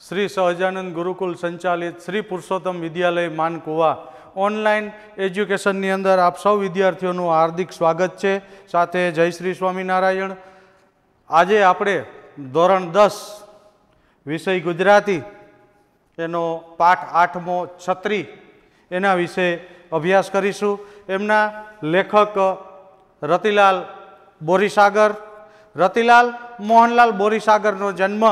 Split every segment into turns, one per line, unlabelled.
શ્રી સહજાનંદ ગુરુકુલ સંચાલિત શ્રી પુરુષોત્તમ વિદ્યાલય માનકુવા ઓનલાઈન એજ્યુકેશનની અંદર આપ સૌ વિદ્યાર્થીઓનું હાર્દિક સ્વાગત છે સાથે જય શ્રી સ્વામિનારાયણ આજે આપણે ધોરણ દસ વિષય ગુજરાતી એનો પાઠ આઠમો છત્રી એના વિશે અભ્યાસ કરીશું એમના લેખક રતિલાલ બોરીસાગર રતિલાલ મોહનલાલ બોરીસાગરનો જન્મ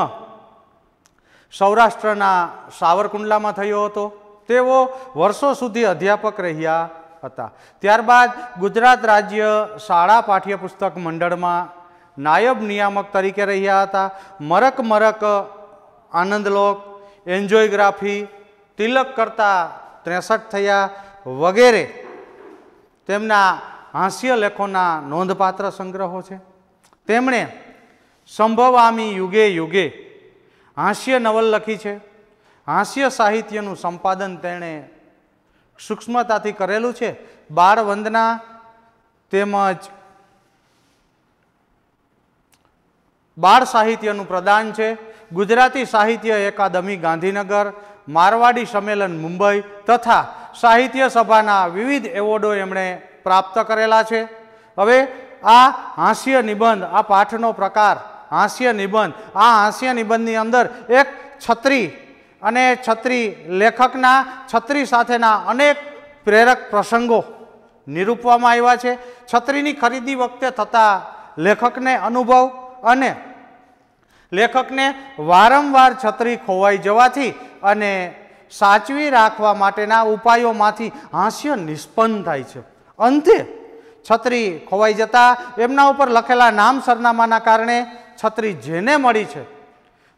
સૌરાષ્ટ્રના સાવરકુંડલામાં થયો હતો તેઓ વર્ષો સુધી અધ્યાપક રહ્યા હતા ત્યારબાદ ગુજરાત રાજ્ય શાળા પાઠ્યપુસ્તક મંડળમાં નાયબ નિયામક તરીકે રહ્યા હતા મરક મરક આનંદલોક એન્જોયગ્રાફી તિલક કરતા ત્રેસઠ થયા વગેરે તેમના હાસ્ય લેખોના નોંધપાત્ર સંગ્રહો છે તેમણે સંભવામી યુગે યુગે હાસ્ય નવલ લખી છે હાસ્ય સાહિત્યનું સંપાદન તેણે સૂક્ષ્મતાથી કરેલું છે બાળ વંદના તેમજ બાળ સાહિત્યનું પ્રદાન છે ગુજરાતી સાહિત્ય એકાદમી ગાંધીનગર મારવાડી સંમેલન મુંબઈ તથા સાહિત્ય સભાના વિવિધ એવોર્ડો એમણે પ્રાપ્ત કરેલા છે હવે આ હાસ્ય નિબંધ આ પાઠનો પ્રકાર હાસ્ય નિબંધ આ હાસ્ય નિબંધની અંદર એક છત્રી અને છત્રી લેખકના છત્રી સાથેના અનેક પ્રેરક પ્રસંગો નિરૂપવામાં આવ્યા છે છત્રીની ખરીદી વખતે થતા લેખકને અનુભવ અને લેખકને વારંવાર છત્રી ખોવાઈ જવાથી અને સાચવી રાખવા માટેના ઉપાયોમાંથી હાસ્ય નિષ્પન્ન થાય છે અંતે છત્રી ખોવાઈ જતાં એમના ઉપર લખેલા નામ સરનામાના કારણે છત્રી જેને મળી છે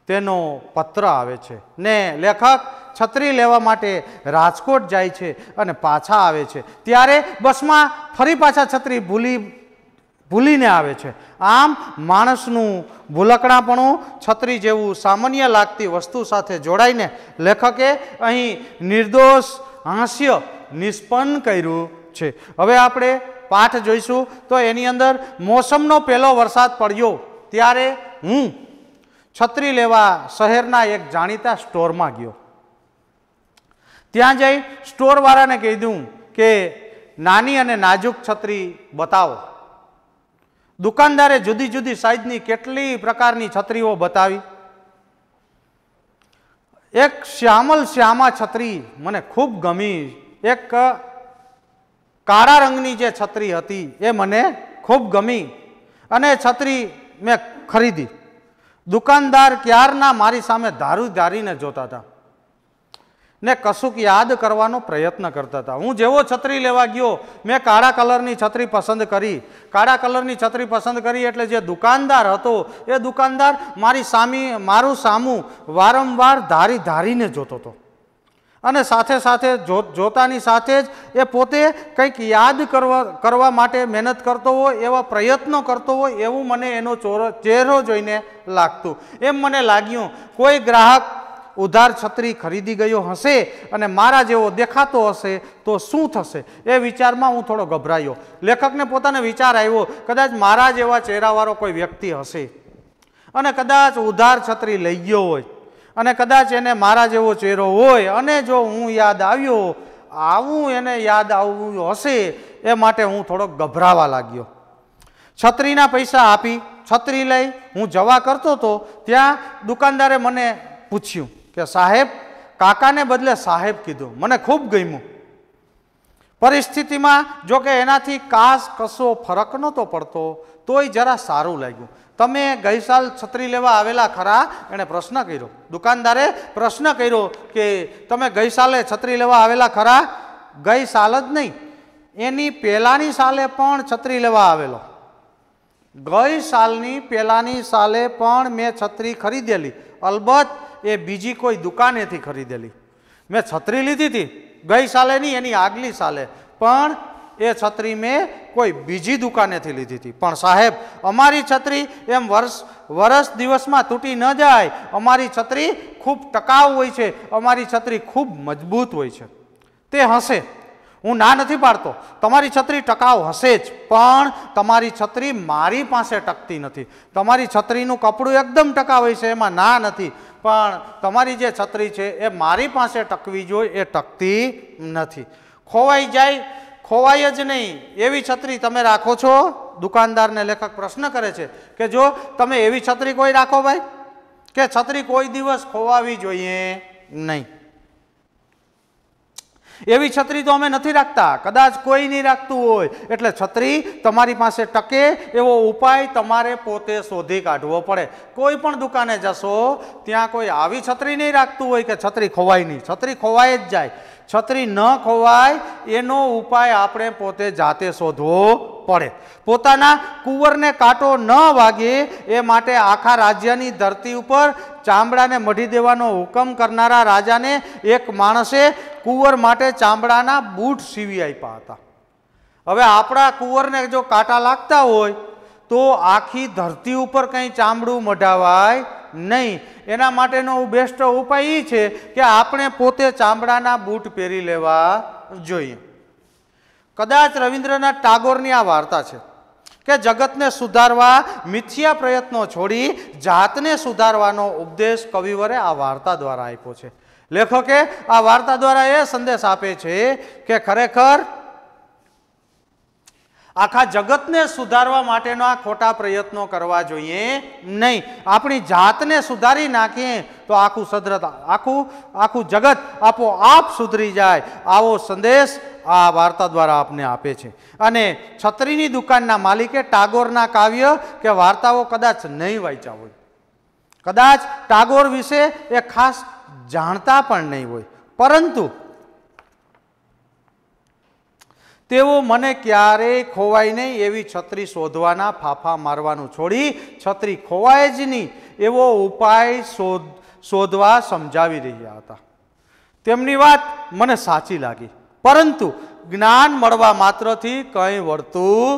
તેનો પત્ર આવે છે ને લેખક છત્રી લેવા માટે રાજકોટ જાય છે અને પાછા આવે છે ત્યારે બસમાં ફરી પાછા છત્રી ભૂલી ભૂલીને આવે છે આમ માણસનું ભૂલકણાપણું છત્રી જેવું સામાન્ય લાગતી વસ્તુ સાથે જોડાઈને લેખકે અહીં નિર્દોષ હાસ્ય નિષ્પન્ન કર્યું છે હવે આપણે પાઠ જોઈશું તો એની અંદર મોસમનો પહેલો વરસાદ પડ્યો ત્યારે હું છત્રી લેવા શહેરના એક જાણીતા સ્ટોરમાં ગયો ત્યાં જઈ સ્ટોરવાળાને કહી દઉં કે નાની અને નાજુક છત્રી બતાવો દુકાનદારે જુદી જુદી સાઈઝની કેટલી પ્રકારની છત્રીઓ બતાવી એક શ્યામલ શ્યામા છત્રી મને ખૂબ ગમી એક કાળા રંગની જે છત્રી હતી એ મને ખૂબ ગમી અને છત્રી મેં ખરીદી દુકાનદાર ક્યારના મારી સામે ધારું ધારીને જોતા હતા ને કશુંક યાદ કરવાનો પ્રયત્ન કરતા હતા હું જેવો છત્રી લેવા ગયો મેં કાળા કલરની છત્રી પસંદ કરી કાળા કલરની છત્રી પસંદ કરી એટલે જે દુકાનદાર હતો એ દુકાનદાર મારી સામી મારું સામું વારંવાર ધારી ધારીને જોતો હતો અને સાથે સાથે જોતાની સાથે જ એ પોતે કંઈક યાદ કરવા કરવા માટે મહેનત કરતો હોય એવા પ્રયત્નો કરતો હોય એવું મને એનો ચોરો ચહેરો જોઈને લાગતું એમ મને લાગ્યું કોઈ ગ્રાહક ઉધાર છત્રી ખરીદી ગયો હશે અને મારા જેવો દેખાતો હશે તો શું થશે એ વિચારમાં હું થોડો ગભરાયો લેખકને પોતાને વિચાર આવ્યો કદાચ મારા જેવા ચહેરાવાળો કોઈ વ્યક્તિ હશે અને કદાચ ઉધાર છત્રી લઈ ગયો હોય અને કદાચ એને મારા જેવો ચહેરો હોય અને જો હું યાદ આવ્યો આવું એને યાદ આવવું હશે એ માટે હું થોડોક ગભરાવા લાગ્યો છત્રીના પૈસા આપી છત્રી લઈ હું જવા કરતો હતો ત્યાં દુકાનદારે મને પૂછ્યું કે સાહેબ કાકાને બદલે સાહેબ કીધું મને ખૂબ ગમ્યું પરિસ્થિતિમાં જો કે એનાથી કાસ કશો ફરક નહોતો પડતો તોય જરા સારું લાગ્યું તમે ગઈ સાલ છત્રી લેવા આવેલા ખરા એણે પ્રશ્ન કર્યો દુકાનદારે પ્રશ્ન કર્યો કે તમે ગઈ સાલે છત્રી લેવા આવેલા ખરા ગઈ સાલ જ નહીં એની પહેલાંની સાલે પણ છત્રી લેવા આવેલો ગઈ સાલની પહેલાંની સાલે પણ મેં છત્રી ખરીદેલી અલબત્ત એ બીજી કોઈ દુકાનેથી ખરીદેલી મેં છત્રી લીધી હતી ગઈ સાલે નહીં એની આગલી સાલે પણ એ છત્રી મેં કોઈ બીજી દુકાનેથી લીધી હતી પણ સાહેબ અમારી છત્રી એમ વર્ષ વરસ દિવસમાં તૂટી ન જાય અમારી છત્રી ખૂબ ટકાઉ હોય છે અમારી છત્રી ખૂબ મજબૂત હોય છે તે હશે હું ના નથી પાડતો તમારી છત્રી ટકાઉ હશે જ પણ તમારી છત્રી મારી પાસે ટકતી નથી તમારી છત્રીનું કપડું એકદમ ટકાઉ હોય છે એમાં ના નથી પણ તમારી જે છત્રી છે એ મારી પાસે ટકવી જોઈએ એ ટકતી નથી ખોવાઈ જાય ખોવાય જ નહીં એવી છત્રી તમે રાખો છો દુકાનદારને લેખક પ્રશ્ન કરે છે કે જો તમે એવી છત્રી કોઈ રાખો ભાઈ કે છત્રી કોઈ દિવસ ખોવાવી જોઈએ નહીં એવી છત્રી તો અમે નથી રાખતા કદાચ કોઈ નહીં રાખતું હોય એટલે છત્રી તમારી પાસે ટકે એવો ઉપાય તમારે પોતે શોધી કાઢવો પડે કોઈ પણ દુકાને જશો ત્યાં કોઈ આવી છત્રી નહીં રાખતું હોય કે છત્રી ખોવાય નહીં છત્રી ખોવાય જ જાય છત્રી ન ખોવાય એનો ઉપાય આપણે પોતે જાતે શોધવો પડે પોતાના કુંવરને કાંટો ન વાગે એ માટે આખા રાજ્યની ધરતી ઉપર ચામડાને મઢી દેવાનો હુકમ કરનારા રાજાને એક માણસે કુંવર માટે ચામડાના બૂટ સીવી આપ્યા હતા હવે આપણા કુંવરને જો કાંટા લાગતા હોય તો આખી ધરતી ઉપર કંઈ ચામડું મઢાવાય નહીં એના માટેનો બેસ્ટ ઉપાય એ છે કે આપણે પોતે ચામડાના બૂટ પહેરી લેવા જોઈએ કદાચ રવિન્દ્રનાથ ટાગોરની આ વાર્તા છે કે જગતને સુધારવા મિથ્યા પ્રયત્નો છોડી જાતને સુધારવાનો ઉપદેશ કવિવરે આ વાર્તા દ્વારા આપ્યો છે લેખકે આ વાર્તા દ્વારા એ સંદેશ આપે છે કે ખરેખર આખા જગતને સુધારવા માટેના ખોટા પ્રયત્નો કરવા જોઈએ નહીં આપણી જાતને સુધારી નાખીએ તો આખું સદ્રતા આખું આખું જગત આપોઆપ સુધરી જાય આવો સંદેશ આ વાર્તા દ્વારા આપને આપે છે અને છત્રીની દુકાનના માલિકે ટાગોરના કાવ્ય કે વાર્તાઓ કદાચ નહીં વાંચ્યા હોય કદાચ ટાગોર વિશે એ ખાસ જાણતા પણ નહીં હોય પરંતુ તેઓ મને ક્યારેય ખોવાય નહીં એવી છત્રી શોધવાના ફાફા મારવાનું છોડી છત્રી ખોવાય જ નહીં એવો ઉપાય શોધ શોધવા સમજાવી રહ્યા હતા તેમની વાત મને સાચી લાગી પરંતુ જ્ઞાન મળવા માત્રથી કંઈ વળતું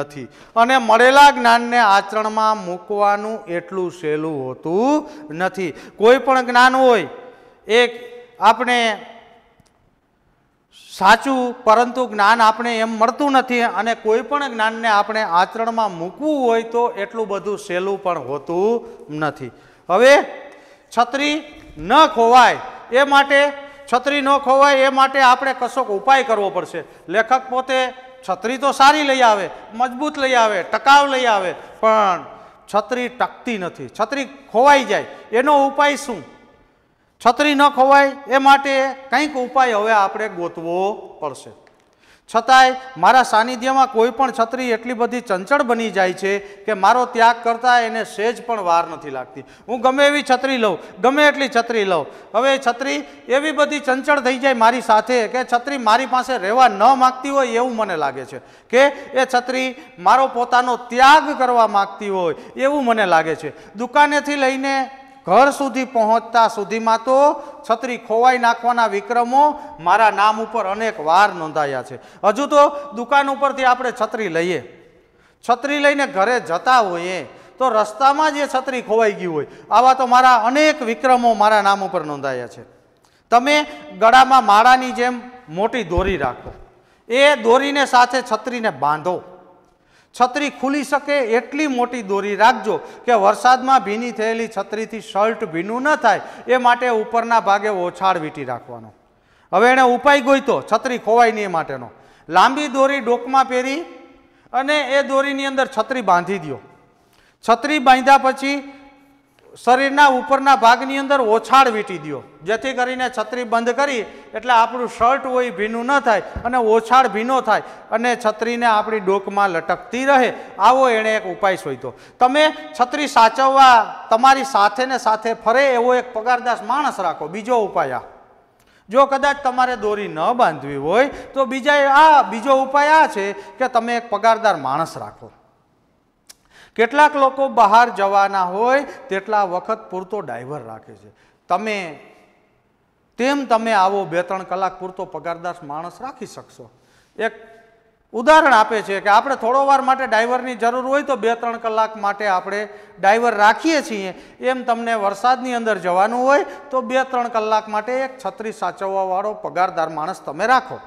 નથી અને મળેલા જ્ઞાનને આચરણમાં મૂકવાનું એટલું સહેલું હોતું નથી કોઈ પણ જ્ઞાન હોય એક આપણે સાચું પરંતુ જ્ઞાન આપણે એમ મળતું નથી અને કોઈ પણ જ્ઞાનને આપણે આચરણમાં મૂકવું હોય તો એટલું બધું સહેલું પણ હોતું નથી હવે છત્રી ન ખોવાય એ માટે છત્રી ન ખોવાય એ માટે આપણે કશોક ઉપાય કરવો પડશે લેખક પોતે છત્રી તો સારી લઈ આવે મજબૂત લઈ આવે ટકાવ લઈ આવે પણ છત્રી ટકતી નથી છત્રી ખોવાઈ જાય એનો ઉપાય શું છત્રી ન ખોવાય એ માટે કંઈક ઉપાય હવે આપણે ગોતવો પડશે છતાંય મારા સાનિધ્યમાં કોઈ પણ છત્રી એટલી બધી ચંચળ બની જાય છે કે મારો ત્યાગ કરતાં એને સેજ પણ વાર નથી લાગતી હું ગમે એવી છત્રી લઉં ગમે એટલી છત્રી લઉં હવે છત્રી એવી બધી ચંચળ થઈ જાય મારી સાથે કે છત્રી મારી પાસે રહેવા ન માગતી હોય એવું મને લાગે છે કે એ છત્રી મારો પોતાનો ત્યાગ કરવા માગતી હોય એવું મને લાગે છે દુકાનેથી લઈને ઘર સુધી પહોંચતા સુધીમાં તો છત્રી ખોવાઈ નાખવાના વિક્રમો મારા નામ ઉપર અનેક વાર નોંધાયા છે હજુ તો દુકાન ઉપરથી આપણે છત્રી લઈએ છત્રી લઈને ઘરે જતા હોઈએ તો રસ્તામાં જે છત્રી ખોવાઈ ગઈ હોય આવા તો મારા અનેક વિક્રમો મારા નામ ઉપર નોંધાયા છે તમે ગળામાં માળાની જેમ મોટી દોરી રાખો એ દોરીને સાથે છત્રીને બાંધો છત્રી ખુલી શકે એટલી મોટી દોરી રાખજો કે વરસાદમાં ભીની થયેલી છત્રીથી શર્ટ ભીનું ન થાય એ માટે ઉપરના ભાગે ઓછાળ વીંટી રાખવાનો હવે એણે ઉપાય ગોઈતો છત્રી ખોવાય નહીં એ માટેનો લાંબી દોરી ડોકમાં પહેરી અને એ દોરીની અંદર છત્રી બાંધી દો છત્રી બાંધ્યા પછી શરીરના ઉપરના ભાગની અંદર ઓછાળ વીટી દો જેથી કરીને છત્રી બંધ કરી એટલે આપણું શર્ટ હોય ભીનું ન થાય અને ઓછાળ ભીનો થાય અને છત્રીને આપણી ડોકમાં લટકતી રહે આવો એણે એક ઉપાય શોધ્યો તમે છત્રી સાચવવા તમારી સાથે ને સાથે ફરે એવો એક પગારદાસ માણસ રાખો બીજો ઉપાય આ જો કદાચ તમારે દોરી ન બાંધવી હોય તો બીજા આ બીજો ઉપાય આ છે કે તમે એક પગારદાર માણસ રાખો કેટલાક લોકો બહાર જવાના હોય તેટલા વખત પૂરતો ડ્રાઈવર રાખે છે તમે તેમ તમે આવો બે ત્રણ કલાક પૂરતો પગારદાર માણસ રાખી શકશો એક ઉદાહરણ આપે છે કે આપણે થોડો વાર માટે ડ્રાઈવરની જરૂર હોય તો બે ત્રણ કલાક માટે આપણે ડ્રાઈવર રાખીએ છીએ એમ તમને વરસાદની અંદર જવાનું હોય તો બે ત્રણ કલાક માટે એક છત્રી સાચવવાવાળો પગારદાર માણસ તમે રાખો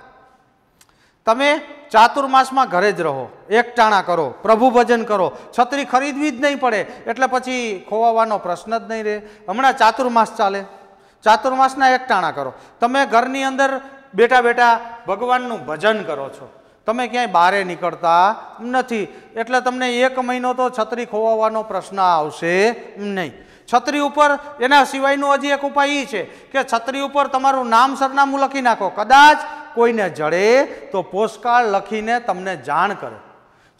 તમે ચાતુર્માસમાં ઘરે જ રહો એકટાણા કરો પ્રભુ ભજન કરો છત્રી ખરીદવી જ નહીં પડે એટલે પછી ખોવાવાનો પ્રશ્ન જ નહીં રહે હમણાં ચાતુર્માસ ચાલે ચાતુર્માસના એકટાણા કરો તમે ઘરની અંદર બેટા બેટા ભગવાનનું ભજન કરો છો તમે ક્યાંય બહારે નીકળતા નથી એટલે તમને એક મહિનો તો છત્રી ખોવાવાનો પ્રશ્ન આવશે નહીં છત્રી ઉપર એના સિવાયનો હજી એક ઉપાય એ છે કે છત્રી ઉપર તમારું નામ સરનામું લખી નાખો કદાચ કોઈને જડે તો પોસ્ટકાર્ડ લખીને તમને જાણ કરે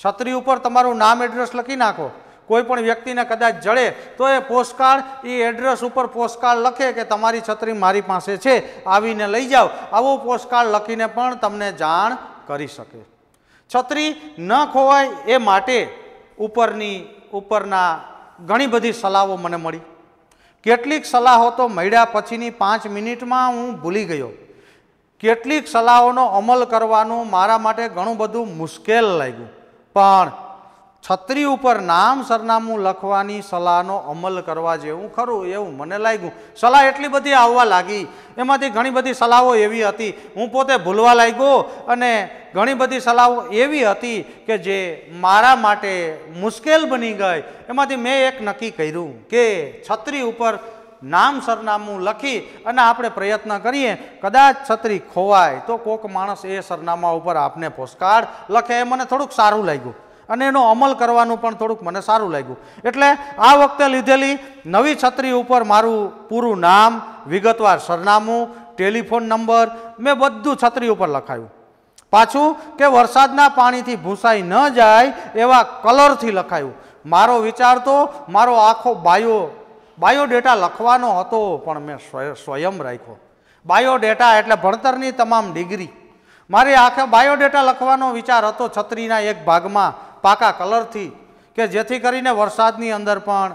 છત્રી ઉપર તમારું નામ એડ્રેસ લખી નાખો કોઈ પણ વ્યક્તિને કદાચ જડે તો એ પોસ્ટકાર્ડ એ એડ્રેસ ઉપર પોસ્ટકાર્ડ લખે કે તમારી છત્રી મારી પાસે છે આવીને લઈ જાઓ આવો પોસ્ટકાર્ડ લખીને પણ તમને જાણ કરી શકે છત્રી ન ખોવાય એ માટે ઉપરની ઉપરના ઘણી બધી સલાહો મને મળી કેટલીક સલાહો તો મળ્યા પછીની પાંચ મિનિટમાં હું ભૂલી ગયો કેટલીક સલાહોનો અમલ કરવાનું મારા માટે ઘણું બધું મુશ્કેલ લાગ્યું પણ છત્રી ઉપર નામ સરનામું લખવાની સલાહનો અમલ કરવા જેવું ખરું એવું મને લાગ્યું સલાહ એટલી બધી આવવા લાગી એમાંથી ઘણી બધી સલાહો એવી હતી હું પોતે ભૂલવા લાગ્યો અને ઘણી બધી સલાહો એવી હતી કે જે મારા માટે મુશ્કેલ બની ગઈ એમાંથી મેં એક નક્કી કર્યું કે છત્રી ઉપર નામ સરનામું લખી અને આપણે પ્રયત્ન કરીએ કદાચ છત્રી ખોવાય તો કોક માણસ એ સરનામા ઉપર આપને પોસ્ટકાર્ડ લખે એ મને થોડુંક સારું લાગ્યું અને એનો અમલ કરવાનું પણ થોડુંક મને સારું લાગ્યું એટલે આ વખતે લીધેલી નવી છત્રી ઉપર મારું પૂરું નામ વિગતવાર સરનામું ટેલિફોન નંબર મેં બધું છત્રી ઉપર લખાયું પાછું કે વરસાદના પાણીથી ભૂંસાઈ ન જાય એવા કલરથી લખાયું મારો વિચાર તો મારો આખો બાયો બાયોડેટા લખવાનો હતો પણ મેં સ્વયં રાખ્યો બાયોડેટા એટલે ભણતરની તમામ ડિગ્રી મારી આખે બાયોડેટા લખવાનો વિચાર હતો છત્રીના એક ભાગમાં પાકા કલરથી કે જેથી કરીને વરસાદની અંદર પણ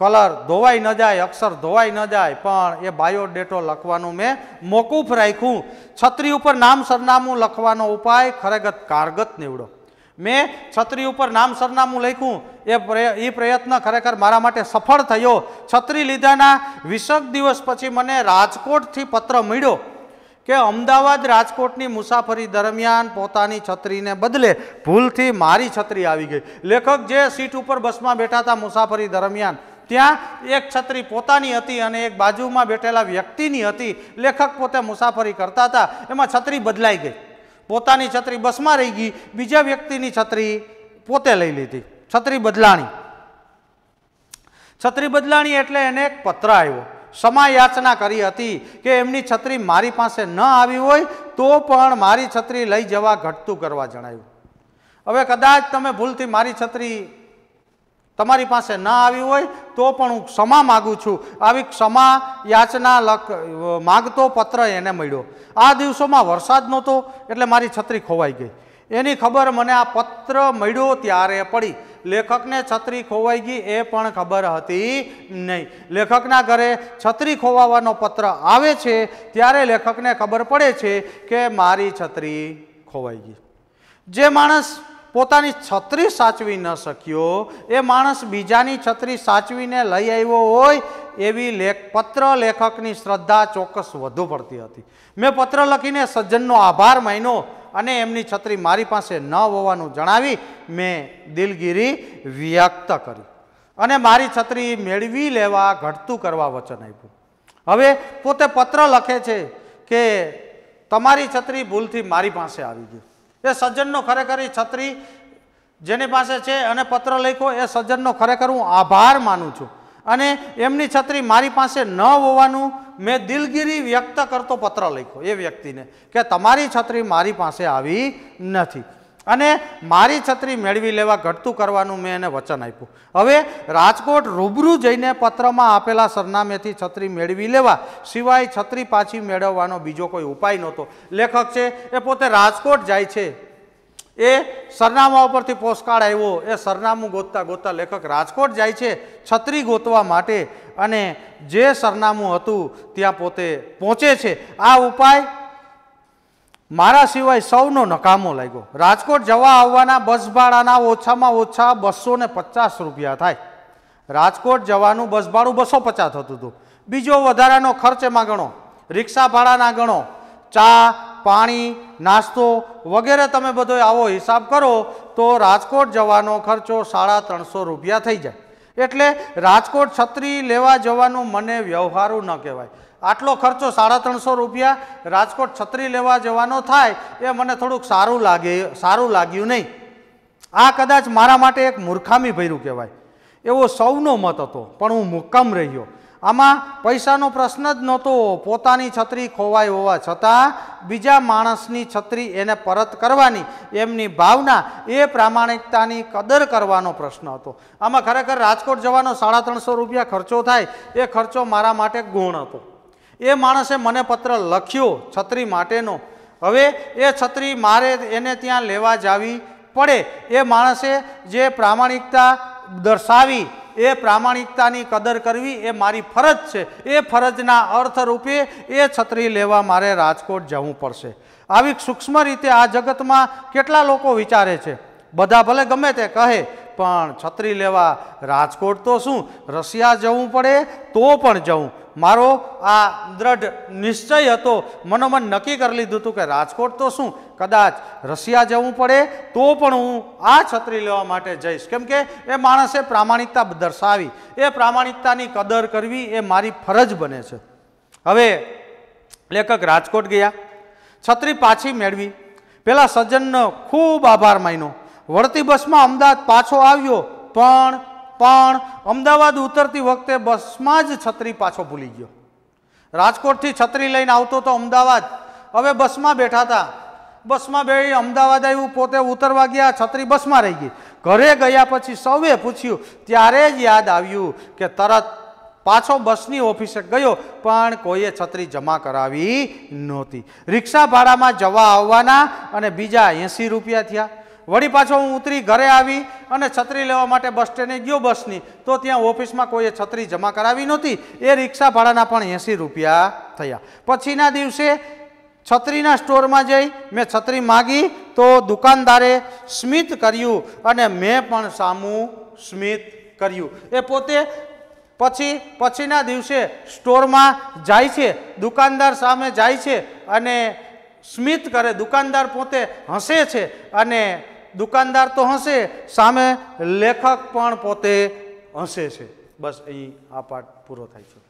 કલર ધોવાઈ ન જાય અક્ષર ધોવાઈ ન જાય પણ એ બાયોડેટો લખવાનું મેં મોકૂફ રાખ્યું છત્રી ઉપર નામ સરનામું લખવાનો ઉપાય ખરેખર કારગત નીવડો મેં છત્રી ઉપર નામ સરનામું લખ્યું એ એ પ્રયત્ન ખરેખર મારા માટે સફળ થયો છત્રી લીધાના વીસક દિવસ પછી મને રાજકોટથી પત્ર મળ્યો કે અમદાવાદ રાજકોટની મુસાફરી દરમિયાન પોતાની છત્રીને બદલે ભૂલથી મારી છત્રી આવી ગઈ લેખક જે સીટ ઉપર બસમાં બેઠા હતા મુસાફરી દરમિયાન ત્યાં એક છત્રી પોતાની હતી અને એક બાજુમાં બેઠેલા વ્યક્તિની હતી લેખક પોતે મુસાફરી કરતા હતા એમાં છત્રી બદલાઈ ગઈ પોતાની છત્રી બસમાં રહી ગઈ બીજા વ્યક્તિની છત્રી પોતે લઈ લીધી છત્રી બદલાણી છત્રી બદલાણી એટલે એને એક પત્ર આવ્યો સમાયાચના કરી હતી કે એમની છત્રી મારી પાસે ન આવી હોય તો પણ મારી છત્રી લઈ જવા ઘટતું કરવા જણાવ્યું હવે કદાચ તમે ભૂલથી મારી છત્રી તમારી પાસે ન આવી હોય તો પણ હું ક્ષમા માગું છું આવી ક્ષમા યાચના લખ માગતો પત્ર એને મળ્યો આ દિવસોમાં વરસાદ નહોતો એટલે મારી છત્રી ખોવાઈ ગઈ એની ખબર મને આ પત્ર મળ્યો ત્યારે પડી લેખકને છત્રી ખોવાઈ ગઈ એ પણ ખબર હતી નહીં લેખકના ઘરે છત્રી ખોવાવાનો પત્ર આવે છે ત્યારે લેખકને ખબર પડે છે કે મારી છત્રી ખોવાઈ ગઈ જે માણસ પોતાની છત્રી સાચવી ન શક્યો એ માણસ બીજાની છત્રી સાચવીને લઈ આવ્યો હોય એવી લેખ પત્ર લેખકની શ્રદ્ધા ચોક્કસ વધુ પડતી હતી મેં પત્ર લખીને સજ્જનનો આભાર માન્યો અને એમની છત્રી મારી પાસે ન હોવાનું જણાવી મેં દિલગીરી વ્યક્ત કરી અને મારી છત્રી મેળવી લેવા ઘટતું કરવા વચન આપ્યું હવે પોતે પત્ર લખે છે કે તમારી છત્રી ભૂલથી મારી પાસે આવી ગઈ એ સજ્જનનો ખરેખર એ છત્રી જેની પાસે છે અને પત્ર લખ્યો એ સજ્જનનો ખરેખર હું આભાર માનું છું અને એમની છત્રી મારી પાસે ન હોવાનું મેં દિલગીરી વ્યક્ત કરતો પત્ર લખ્યો એ વ્યક્તિને કે તમારી છત્રી મારી પાસે આવી નથી અને મારી છત્રી મેળવી લેવા ઘટતું કરવાનું મેં એને વચન આપ્યું હવે રાજકોટ રૂબરૂ જઈને પત્રમાં આપેલા સરનામેથી છત્રી મેળવી લેવા સિવાય છત્રી પાછી મેળવવાનો બીજો કોઈ ઉપાય નહોતો લેખક છે એ પોતે રાજકોટ જાય છે એ સરનામા ઉપરથી પોસ્ટકાર્ડ આવ્યો એ સરનામું ગોતતા ગોતતા લેખક રાજકોટ જાય છે છત્રી ગોતવા માટે અને જે સરનામું હતું ત્યાં પોતે પહોંચે છે આ ઉપાય મારા સિવાય સૌનો નકામો લાગ્યો રાજકોટ જવા આવવાના બસ ભાડાના ઓછામાં ઓછા બસો ને પચાસ રૂપિયા થાય રાજકોટ જવાનું બસ ભાડું બસો પચાસ થતું હતું બીજો વધારાનો ખર્ચ એમાં ગણો રિક્ષા ભાડાના ગણો ચા પાણી નાસ્તો વગેરે તમે બધો આવો હિસાબ કરો તો રાજકોટ જવાનો ખર્ચો સાડા ત્રણસો રૂપિયા થઈ જાય એટલે રાજકોટ છત્રી લેવા જવાનું મને વ્યવહારું ન કહેવાય આટલો ખર્ચો સાડા ત્રણસો રૂપિયા રાજકોટ છત્રી લેવા જવાનો થાય એ મને થોડુંક સારું લાગે સારું લાગ્યું નહીં આ કદાચ મારા માટે એક મૂર્ખામી ભર્યું કહેવાય એવો સૌનો મત હતો પણ હું મુક્કમ રહ્યો આમાં પૈસાનો પ્રશ્ન જ નહોતો પોતાની છત્રી ખોવાઈ હોવા છતાં બીજા માણસની છત્રી એને પરત કરવાની એમની ભાવના એ પ્રામાણિકતાની કદર કરવાનો પ્રશ્ન હતો આમાં ખરેખર રાજકોટ જવાનો સાડા ત્રણસો રૂપિયા ખર્ચો થાય એ ખર્ચો મારા માટે ગુણ હતો એ માણસે મને પત્ર લખ્યો છત્રી માટેનો હવે એ છત્રી મારે એને ત્યાં લેવા જાવી પડે એ માણસે જે પ્રામાણિકતા દર્શાવી એ પ્રામાણિકતાની કદર કરવી એ મારી ફરજ છે એ ફરજના અર્થરૂપે એ છત્રી લેવા મારે રાજકોટ જવું પડશે આવી સૂક્ષ્મ રીતે આ જગતમાં કેટલા લોકો વિચારે છે બધા ભલે ગમે તે કહે પણ છત્રી લેવા રાજકોટ તો શું રશિયા જવું પડે તો પણ જવું મારો આ દ્રઢ નિશ્ચય હતો મનોમન નક્કી કરી લીધું હતું કે રાજકોટ તો શું કદાચ રશિયા જવું પડે તો પણ હું આ છત્રી લેવા માટે જઈશ કેમ કે એ માણસે પ્રામાણિકતા દર્શાવી એ પ્રામાણિકતાની કદર કરવી એ મારી ફરજ બને છે હવે લેખક રાજકોટ ગયા છત્રી પાછી મેળવી પેલા સજ્જનનો ખૂબ આભાર માન્યો વળતી બસમાં અમદાવાદ પાછો આવ્યો પણ પણ અમદાવાદ ઉતરતી વખતે બસમાં જ છત્રી પાછો ભૂલી ગયો રાજકોટથી છત્રી લઈને આવતો તો અમદાવાદ હવે બસમાં બેઠા હતા બસમાં બે અમદાવાદ આવ્યું પોતે ઉતરવા ગયા છત્રી બસમાં રહી ગઈ ઘરે ગયા પછી સૌએ પૂછ્યું ત્યારે જ યાદ આવ્યું કે તરત પાછો બસની ઓફિસે ગયો પણ કોઈએ છત્રી જમા કરાવી નહોતી રિક્ષા ભાડામાં જવા આવવાના અને બીજા એંસી રૂપિયા થયા વળી પાછો હું ઉતરી ઘરે આવી અને છત્રી લેવા માટે બસ સ્ટેન્ડે ગયો બસની તો ત્યાં ઓફિસમાં કોઈએ છત્રી જમા કરાવી નહોતી એ રિક્ષા ભાડાના પણ એંસી રૂપિયા થયા પછીના દિવસે છત્રીના સ્ટોરમાં જઈ મેં છત્રી માગી તો દુકાનદારે સ્મિત કર્યું અને મેં પણ સામું સ્મિત કર્યું એ પોતે પછી પછીના દિવસે સ્ટોરમાં જાય છે દુકાનદાર સામે જાય છે અને સ્મિત કરે દુકાનદાર પોતે હસે છે અને દુકાનદાર તો હશે સામે લેખક પણ પોતે હસે છે બસ અહીં આ પાઠ પૂરો થાય છે